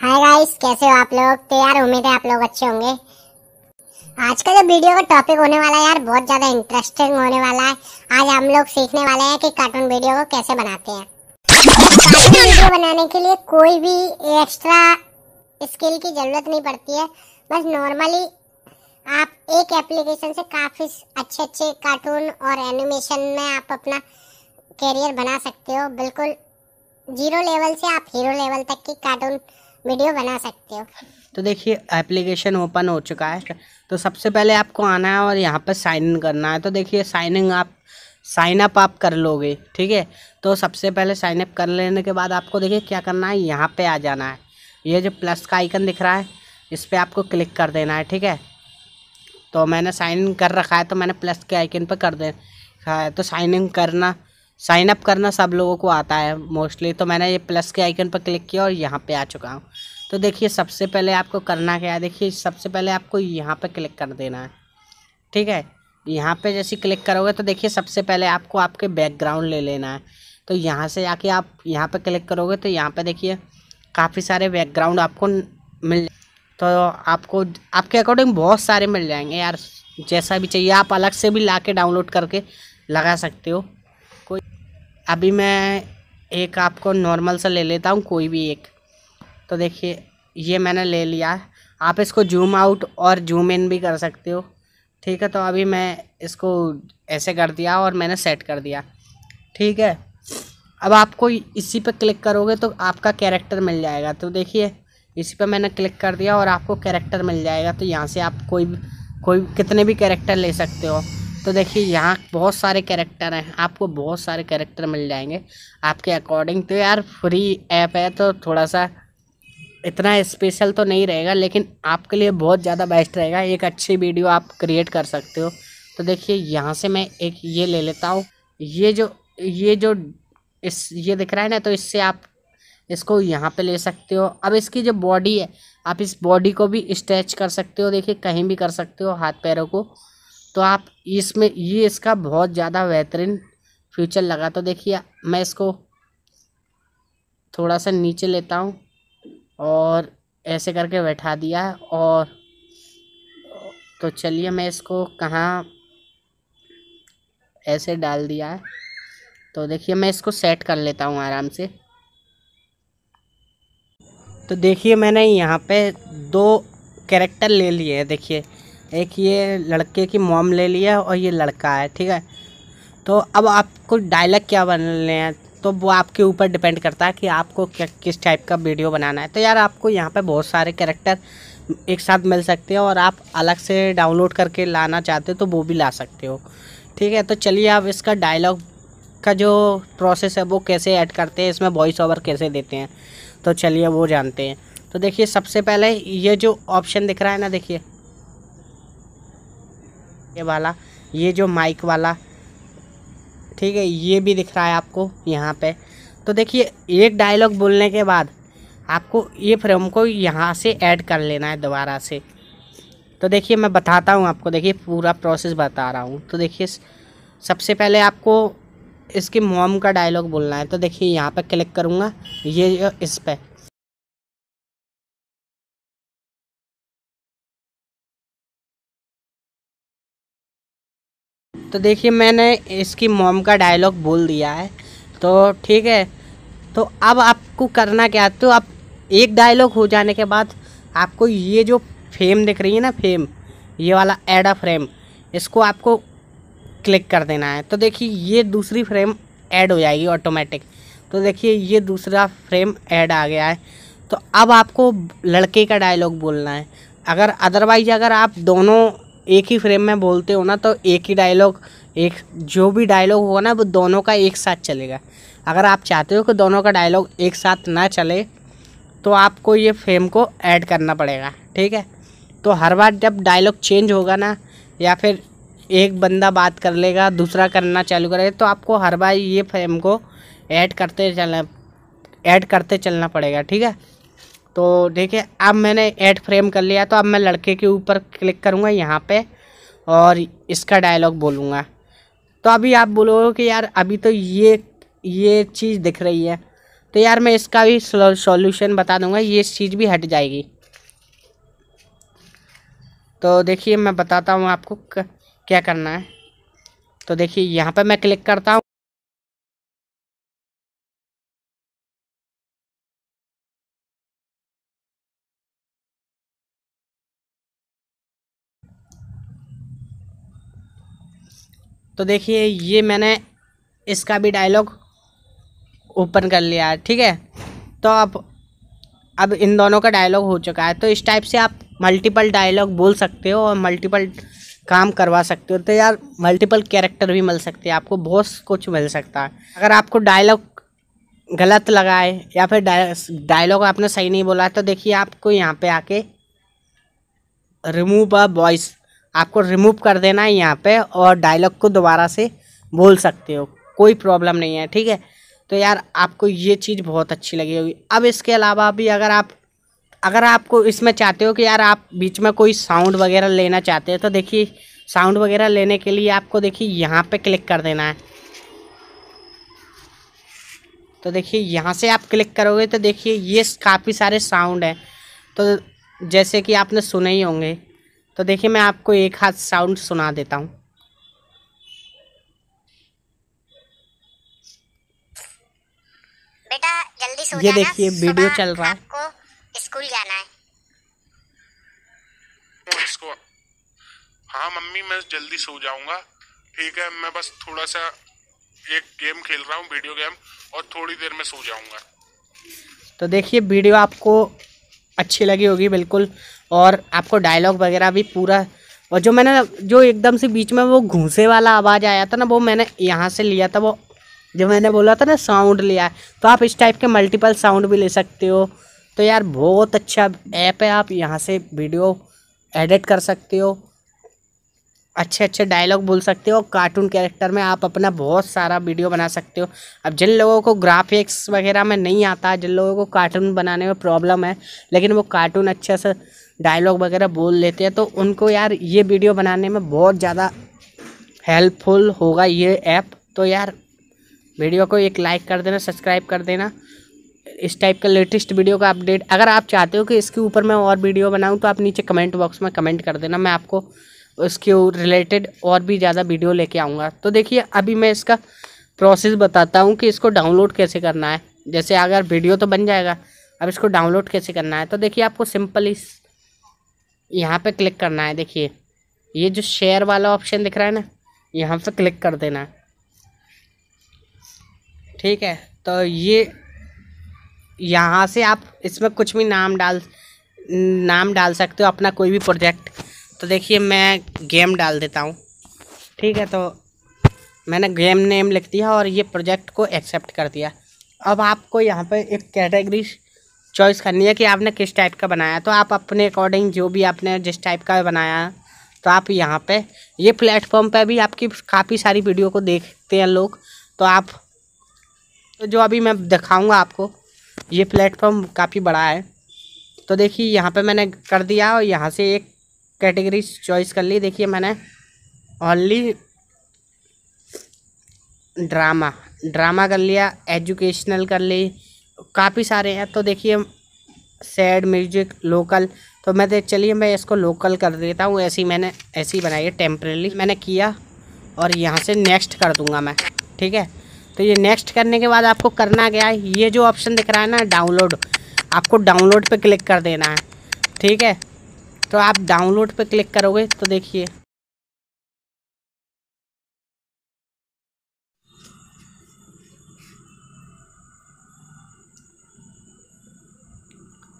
hi guys कैसे हो आप लोग तो यार उम्मीद है आप लोग अच्छे होंगे आज का जो वीडियो का टॉपिक होने वाला है यार बहुत ज़्यादा इंटरेस्टिंग होने वाला है आज हम लोग सीखने वाले हैं कि कार्टून वीडियो को कैसे बनाते हैं कार्टून वीडियो बनाने के लिए कोई भी एक्स्ट्रा स्किल की ज़रूरत नहीं पड़ती है बस नॉर्मली आप एक एप्लीकेशन से काफ़ी अच्छे अच्छे कार्टून और एनिमेशन में आप अपना कैरियर बना सकते हो बिल्कुल जीरो लेवल से आप हीरो लेवल तक की कार्टून वीडियो बना सकते हो तो देखिए एप्लीकेशन ओपन हो चुका है तो सबसे पहले आपको आना है और यहाँ पर साइन इन करना है तो देखिए साइन इन आप साइन अप आप कर लोगे ठीक है तो सबसे पहले साइन अप कर लेने के बाद आपको देखिए क्या करना है यहाँ पे आ जाना है ये जो प्लस का आइकन दिख रहा है इस पर आपको क्लिक कर देना है ठीक है तो मैंने साइन इन कर रखा है तो मैंने प्लस के आइकन पर कर दे है तो साइन इन करना साइन अप करना सब लोगों को आता है मोस्टली तो मैंने ये प्लस के आइकन पर क्लिक किया और यहाँ पे आ चुका हूँ तो देखिए सबसे पहले आपको करना क्या है देखिए सबसे पहले आपको यहाँ पे क्लिक कर देना है ठीक है यहाँ पे जैसे क्लिक करोगे तो देखिए सबसे पहले आपको आपके बैकग्राउंड ले लेना है तो यहाँ से आके आप यहाँ पर क्लिक करोगे तो यहाँ पर देखिए काफ़ी सारे बैकग्राउंड आपको मिल तो आपको आपके अकॉर्डिंग बहुत सारे मिल जाएंगे यार जैसा भी चाहिए आप अलग से भी ला के डाउनलोड करके लगा सकते हो अभी मैं एक आपको नॉर्मल सा ले लेता हूँ कोई भी एक तो देखिए ये मैंने ले लिया आप इसको जूम आउट और जूम इन भी कर सकते हो ठीक है तो अभी मैं इसको ऐसे कर दिया और मैंने सेट कर दिया ठीक है अब आपको इसी पर क्लिक करोगे तो आपका कैरेक्टर मिल जाएगा तो देखिए इसी पर मैंने क्लिक कर दिया और आपको कैरेक्टर मिल जाएगा तो यहाँ से आप कोई कोई कितने भी कैरेक्टर ले सकते हो तो देखिए यहाँ बहुत सारे कैरेक्टर हैं आपको बहुत सारे कैरेक्टर मिल जाएंगे आपके अकॉर्डिंग तो यार फ्री ऐप है तो थोड़ा सा इतना स्पेशल तो नहीं रहेगा लेकिन आपके लिए बहुत ज़्यादा बेस्ट रहेगा एक अच्छी वीडियो आप क्रिएट कर सकते हो तो देखिए यहाँ से मैं एक ये ले लेता हूँ ये जो ये जो इस ये दिख रहा है ना तो इससे आप इसको यहाँ पे ले सकते हो अब इसकी जो बॉडी है आप इस बॉडी को भी स्ट्रेच कर सकते हो देखिए कहीं भी कर सकते हो हाथ पैरों को तो आप इसमें ये इसका बहुत ज़्यादा बेहतरीन फ्यूचर लगा तो देखिए मैं इसको थोड़ा सा नीचे लेता हूँ और ऐसे करके बैठा दिया और तो चलिए मैं इसको कहाँ ऐसे डाल दिया है तो देखिए मैं इसको सेट कर लेता हूँ आराम से तो देखिए मैंने यहाँ पे दो कैरेक्टर ले लिए हैं देखिए एक ये लड़के की मॉम ले लिया और ये लड़का है ठीक है तो अब आपको डायलॉग क्या बनने हैं तो वो आपके ऊपर डिपेंड करता है कि आपको क्या किस टाइप का वीडियो बनाना है तो यार आपको यहाँ पे बहुत सारे कैरेक्टर एक साथ मिल सकते हैं और आप अलग से डाउनलोड करके लाना चाहते हो तो वो भी ला सकते हो ठीक है तो चलिए आप इसका डायलॉग का जो प्रोसेस है वो कैसे ऐड करते हैं इसमें वॉइस ओवर कैसे देते हैं तो चलिए वो जानते हैं तो देखिए सबसे पहले ये जो ऑप्शन दिख रहा है ना देखिए ये वाला ये जो माइक वाला ठीक है ये भी दिख रहा है आपको यहाँ पे तो देखिए एक डायलॉग बोलने के बाद आपको ये फ्रेम को यहाँ से ऐड कर लेना है दोबारा से तो देखिए मैं बताता हूँ आपको देखिए पूरा प्रोसेस बता रहा हूँ तो देखिए सबसे पहले आपको इसके मॉम का डायलॉग बोलना है तो देखिए यहाँ पर क्लिक करूँगा ये इस पर तो देखिए मैंने इसकी मॉम का डायलॉग बोल दिया है तो ठीक है तो अब आपको करना क्या तो आप एक डायलॉग हो जाने के बाद आपको ये जो फेम दिख रही है ना फेम ये वाला एड अ फ्रेम इसको आपको क्लिक कर देना है तो देखिए ये दूसरी फ्रेम ऐड हो जाएगी ऑटोमेटिक तो देखिए ये दूसरा फ्रेम ऐड आ गया है तो अब आपको लड़के का डायलॉग बोलना है अगर अदरवाइज अगर आप दोनों एक ही फ्रेम में बोलते हो ना तो एक ही डायलॉग एक जो भी डायलॉग होगा ना वो दोनों का एक साथ चलेगा अगर आप चाहते हो कि दोनों का डायलॉग एक साथ ना चले तो आपको ये फ्रेम को ऐड करना पड़ेगा ठीक है तो हर बार जब डायलॉग चेंज होगा ना या फिर एक बंदा बात कर लेगा दूसरा करना चालू करेगा तो आपको हर बार ये फ्रेम को ऐड करते चलना ऐड करते चलना पड़ेगा ठीक है तो देखिए अब मैंने ऐड फ्रेम कर लिया तो अब मैं लड़के के ऊपर क्लिक करूँगा यहाँ पे और इसका डायलॉग बोलूँगा तो अभी आप बोलोगे कि यार अभी तो ये ये चीज़ दिख रही है तो यार मैं इसका भी सॉल्यूशन बता दूँगा ये चीज़ भी हट जाएगी तो देखिए मैं बताता हूँ आपको क्या करना है तो देखिए यहाँ पर मैं क्लिक करता हूँ तो देखिए ये मैंने इसका भी डायलॉग ओपन कर लिया है ठीक है तो आप अब इन दोनों का डायलॉग हो चुका है तो इस टाइप से आप मल्टीपल डायलॉग बोल सकते हो और मल्टीपल काम करवा सकते हो तो यार मल्टीपल कैरेक्टर भी मिल सकते हैं आपको बहुत कुछ मिल सकता है अगर आपको डायलॉग गलत लगा है या फिर डायलॉग आपने सही नहीं बोला है तो देखिए आपको यहाँ पे आके रिमूव अ वॉइस आपको रिमूव कर देना है यहाँ पे और डायलॉग को दोबारा से बोल सकते हो कोई प्रॉब्लम नहीं है ठीक है तो यार आपको ये चीज़ बहुत अच्छी लगी होगी अब इसके अलावा भी अगर आप अगर आपको इसमें चाहते हो कि यार आप बीच में कोई साउंड वगैरह लेना चाहते हो तो देखिए साउंड वगैरह लेने के लिए आपको देखिए यहाँ पर क्लिक कर देना है तो देखिए यहाँ से आप क्लिक करोगे तो देखिए ये काफ़ी सारे साउंड हैं तो जैसे कि आपने सुने ही होंगे तो देखिए मैं आपको एक हाथ साउंड सुना देता हूँ बेटा जल्दी सो ये देखिए वीडियो चल रहा है आपको स्कूल जाना है तो इसको हाँ मम्मी मैं जल्दी सो जाऊंगा ठीक है मैं बस थोड़ा सा एक गेम खेल रहा हूँ वीडियो गेम और थोड़ी देर में सो जाऊंगा तो देखिए वीडियो आपको अच्छी लगी होगी बिल्कुल और आपको डायलॉग वगैरह भी पूरा और जो मैंने जो एकदम से बीच में वो घूसे वाला आवाज़ आया था ना वो मैंने यहाँ से लिया था वो जो मैंने बोला था ना साउंड लिया तो आप इस टाइप के मल्टीपल साउंड भी ले सकते हो तो यार बहुत अच्छा ऐप है आप यहाँ से वीडियो एडिट कर सकते हो अच्छे अच्छे डायलॉग बोल सकते हो कार्टून कैरेक्टर में आप अपना बहुत सारा वीडियो बना सकते हो अब जिन लोगों को ग्राफिक्स वगैरह में नहीं आता जिन लोगों को कार्टून बनाने में प्रॉब्लम है लेकिन वो कार्टून अच्छे से डायलॉग वगैरह बोल लेते हैं तो उनको यार ये वीडियो बनाने में बहुत ज़्यादा हेल्पफुल होगा ये ऐप तो यार वीडियो को एक लाइक कर देना सब्सक्राइब कर देना इस टाइप का लेटेस्ट वीडियो का अपडेट अगर आप चाहते हो कि इसके ऊपर मैं और वीडियो बनाऊं तो आप नीचे कमेंट बॉक्स में कमेंट कर देना मैं आपको उसके रिलेटेड और भी ज़्यादा वीडियो लेके आऊँगा तो देखिए अभी मैं इसका प्रोसेस बताता हूँ कि इसको डाउनलोड कैसे करना है जैसे अगर वीडियो तो बन जाएगा अब इसको डाउनलोड कैसे करना है तो देखिए आपको सिंपल इस यहाँ पे क्लिक करना है देखिए ये जो शेयर वाला ऑप्शन दिख रहा है ना यहाँ पे क्लिक कर देना है ठीक है तो ये यहाँ से आप इसमें कुछ भी नाम डाल नाम डाल सकते हो अपना कोई भी प्रोजेक्ट तो देखिए मैं गेम डाल देता हूँ ठीक है तो मैंने गेम नेम लिख दिया और ये प्रोजेक्ट को एक्सेप्ट कर दिया अब आपको यहाँ पे एक कैटेगरी चॉइस करनी है कि आपने किस टाइप का बनाया तो आप अपने अकॉर्डिंग जो भी आपने जिस टाइप का बनाया तो आप यहाँ पे ये प्लेटफॉर्म पे भी आपकी काफ़ी सारी वीडियो को देखते हैं लोग तो आप तो जो अभी मैं दिखाऊंगा आपको ये प्लेटफॉर्म काफ़ी बड़ा है तो देखिए यहाँ पे मैंने कर दिया और यहाँ से एक कैटेगरी चॉइस कर ली देखिए मैंने ओनली ड्रामा ड्रामा कर लिया एजुकेशनल कर ली काफ़ी सारे हैं तो देखिए सैड म्यूजिक लोकल तो मैं देख चलिए मैं इसको लोकल कर देता हूँ ऐसी मैंने ऐसी बनाई है टेम्परेली मैंने किया और यहाँ से नेक्स्ट कर दूँगा मैं ठीक है तो ये नेक्स्ट करने के बाद आपको करना क्या है ये जो ऑप्शन दिख रहा है ना डाउनलोड आपको डाउनलोड पे क्लिक कर देना है ठीक है तो आप डाउनलोड पे क्लिक करोगे तो देखिए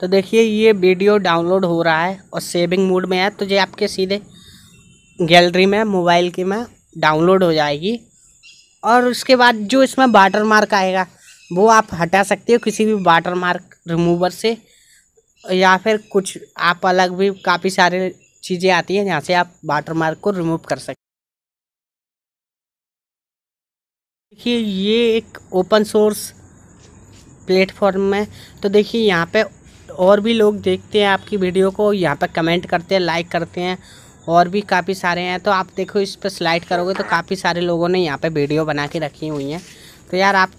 तो देखिए ये वीडियो डाउनलोड हो रहा है और सेविंग मोड में है तो ये आपके सीधे गैलरी में मोबाइल की में डाउनलोड हो जाएगी और उसके बाद जो इसमें वाटर मार्क आएगा वो आप हटा सकते हो किसी भी वाटर मार्क रिमूवर से या फिर कुछ आप अलग भी काफ़ी सारे चीज़ें आती हैं जहाँ से आप वाटर मार्क को रिमूव कर सकते देखिए ये एक ओपन सोर्स प्लेटफॉर्म है तो देखिए यहाँ पे और भी लोग देखते हैं आपकी वीडियो को यहाँ पर कमेंट करते हैं लाइक करते हैं और भी काफ़ी सारे हैं तो आप देखो इस पर स्लाइड करोगे तो काफ़ी सारे लोगों ने यहाँ पे वीडियो बना के रखी हुई हैं तो यार आप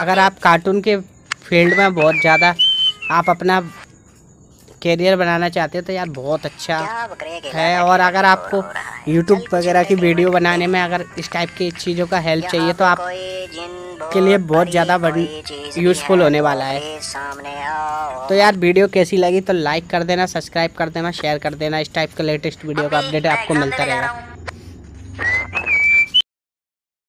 अगर आप कार्टून के फील्ड में बहुत ज़्यादा आप अपना करियर बनाना चाहते हो तो यार बहुत अच्छा है और अगर आपको यूट्यूब वगैरह की तो वीडियो बनाने में अगर इस टाइप की चीज़ों का हेल्प चाहिए तो आप के लिए बहुत ज़्यादा यूज़फुल होने वाला है तो यार वीडियो कैसी लगी तो लाइक कर देना सब्सक्राइब कर देना शेयर कर देना इस टाइप का लेटेस्ट वीडियो का अपडेट आपको मिलता रहेगा